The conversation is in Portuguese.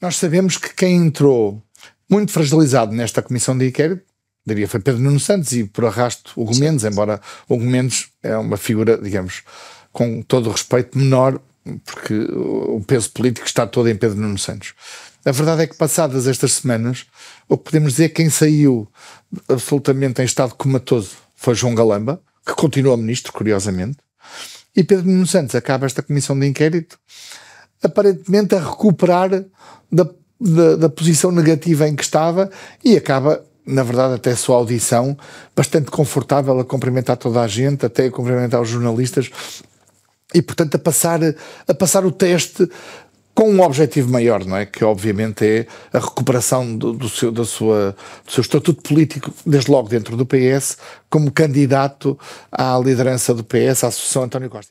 Nós sabemos que quem entrou muito fragilizado nesta comissão de inquérito, diria foi Pedro Nuno Santos e por arrasto o Gomes, embora o Gomes é uma figura, digamos, com todo o respeito, menor, porque o peso político está todo em Pedro Nuno Santos. A verdade é que, passadas estas semanas, o que podemos dizer é que quem saiu absolutamente em estado comatoso foi João Galamba, que continua ministro, curiosamente, e Pedro Nuno Santos acaba esta comissão de inquérito aparentemente a recuperar da, da, da posição negativa em que estava e acaba na verdade, até a sua audição, bastante confortável a cumprimentar toda a gente, até a cumprimentar os jornalistas, e portanto a passar, a passar o teste com um objetivo maior, não é? Que obviamente é a recuperação do, do seu, da sua, do seu estatuto político, desde logo dentro do PS, como candidato à liderança do PS, à Associação António Costa.